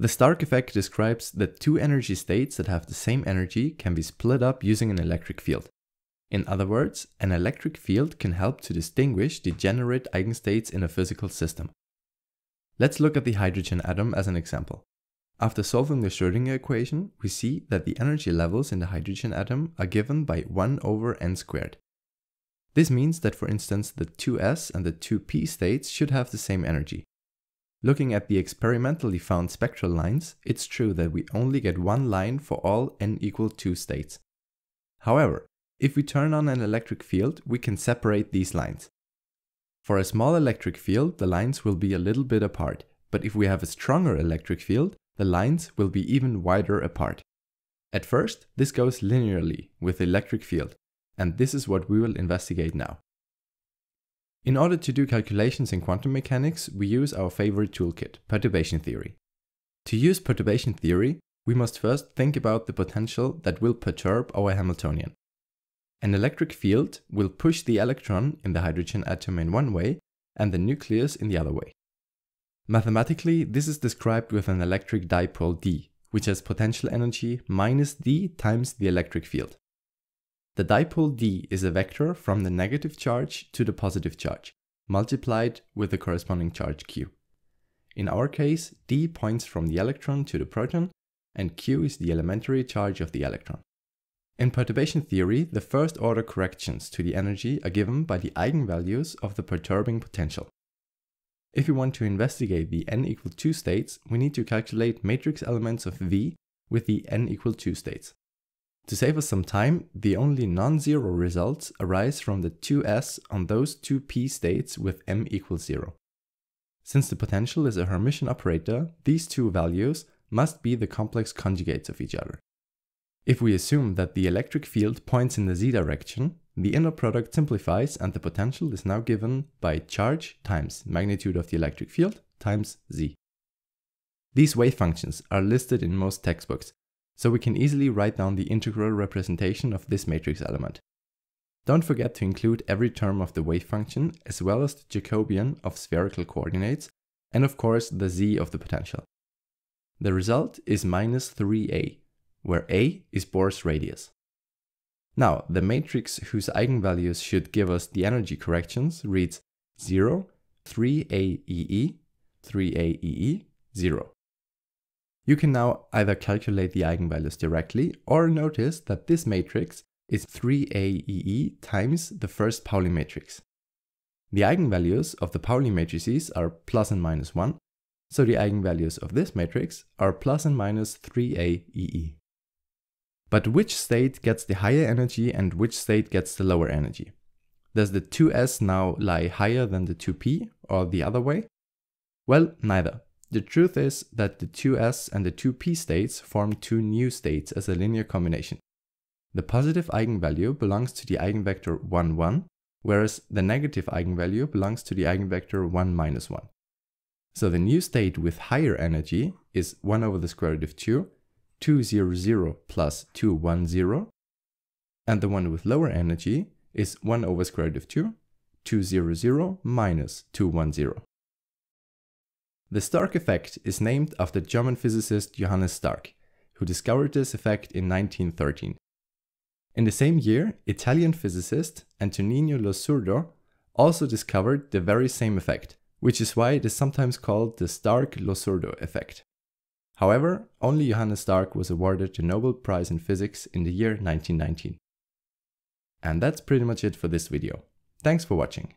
The Stark effect describes that two energy states that have the same energy can be split up using an electric field. In other words, an electric field can help to distinguish degenerate eigenstates in a physical system. Let's look at the hydrogen atom as an example. After solving the Schrödinger equation, we see that the energy levels in the hydrogen atom are given by 1 over n squared. This means that for instance the 2s and the 2p states should have the same energy. Looking at the experimentally found spectral lines, it's true that we only get one line for all n equal 2 states. However, if we turn on an electric field, we can separate these lines. For a small electric field, the lines will be a little bit apart, but if we have a stronger electric field, the lines will be even wider apart. At first, this goes linearly with the electric field, and this is what we will investigate now. In order to do calculations in quantum mechanics, we use our favorite toolkit, perturbation theory. To use perturbation theory, we must first think about the potential that will perturb our Hamiltonian. An electric field will push the electron in the hydrogen atom in one way and the nucleus in the other way. Mathematically, this is described with an electric dipole D, which has potential energy minus D times the electric field. The dipole D is a vector from the negative charge to the positive charge, multiplied with the corresponding charge Q. In our case, D points from the electron to the proton, and Q is the elementary charge of the electron. In perturbation theory, the first order corrections to the energy are given by the eigenvalues of the perturbing potential. If we want to investigate the n equal 2 states, we need to calculate matrix elements of V with the n equal 2 states. To save us some time, the only non-zero results arise from the 2s on those two p states with m equals 0. Since the potential is a Hermitian operator, these two values must be the complex conjugates of each other. If we assume that the electric field points in the z direction, the inner product simplifies and the potential is now given by charge times magnitude of the electric field times z. These wave functions are listed in most textbooks, so we can easily write down the integral representation of this matrix element. Don't forget to include every term of the wave function, as well as the Jacobian of spherical coordinates, and of course the z of the potential. The result is minus 3a, where a is Bohr's radius. Now, the matrix whose eigenvalues should give us the energy corrections reads 0, 3aee, 3aee, 0. You can now either calculate the eigenvalues directly or notice that this matrix is 3aee times the first Pauli matrix. The eigenvalues of the Pauli matrices are plus and minus 1, so the eigenvalues of this matrix are plus and minus 3aee. But which state gets the higher energy and which state gets the lower energy? Does the 2s now lie higher than the 2p or the other way? Well, neither. The truth is that the two s and the 2p states form two new states as a linear combination. The positive eigenvalue belongs to the eigenvector 1, 1, whereas the negative eigenvalue belongs to the eigenvector 1, minus 1. So the new state with higher energy is 1 over the square root of 2, 2, 0, 0 plus 2, 1, 0, and the one with lower energy is 1 over square root of 2, 2, 0, 0 minus 2, 1, 0. The Stark effect is named after German physicist Johannes Stark, who discovered this effect in 1913. In the same year, Italian physicist Antonino Losurdo also discovered the very same effect, which is why it is sometimes called the stark losurdo effect. However, only Johannes Stark was awarded the Nobel Prize in Physics in the year 1919. And that's pretty much it for this video. Thanks for watching.